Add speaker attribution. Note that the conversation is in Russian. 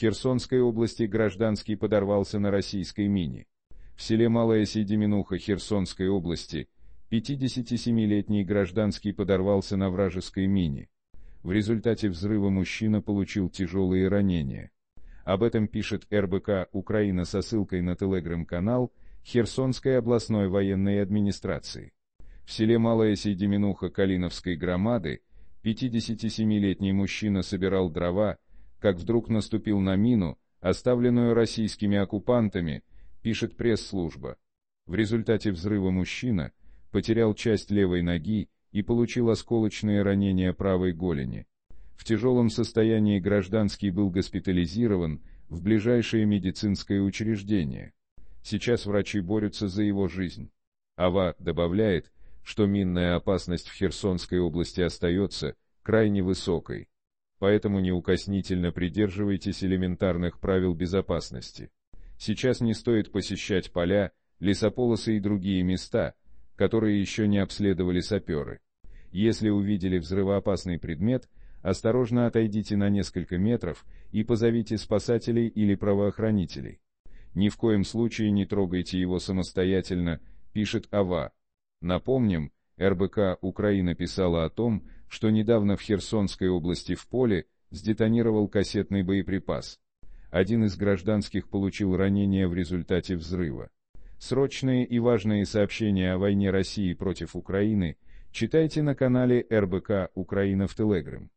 Speaker 1: Херсонской области гражданский подорвался на российской мине. В селе Малая Седеминуха Херсонской области 57-летний гражданский подорвался на вражеской мине. В результате взрыва мужчина получил тяжелые ранения. Об этом пишет РБК «Украина» со ссылкой на телеграм-канал Херсонской областной военной администрации. В селе Малая Сейдеминуха Калиновской громады 57-летний мужчина собирал дрова, как вдруг наступил на мину, оставленную российскими оккупантами, пишет пресс-служба. В результате взрыва мужчина потерял часть левой ноги и получил осколочные ранения правой голени. В тяжелом состоянии гражданский был госпитализирован в ближайшее медицинское учреждение. Сейчас врачи борются за его жизнь. Ава добавляет, что минная опасность в Херсонской области остается крайне высокой поэтому неукоснительно придерживайтесь элементарных правил безопасности. Сейчас не стоит посещать поля, лесополосы и другие места, которые еще не обследовали саперы. Если увидели взрывоопасный предмет, осторожно отойдите на несколько метров и позовите спасателей или правоохранителей. Ни в коем случае не трогайте его самостоятельно, пишет АВА. Напомним, РБК Украина писала о том, что недавно в Херсонской области в поле сдетонировал кассетный боеприпас. Один из гражданских получил ранение в результате взрыва. Срочные и важные сообщения о войне России против Украины читайте на канале РБК «Украина в Телеграм».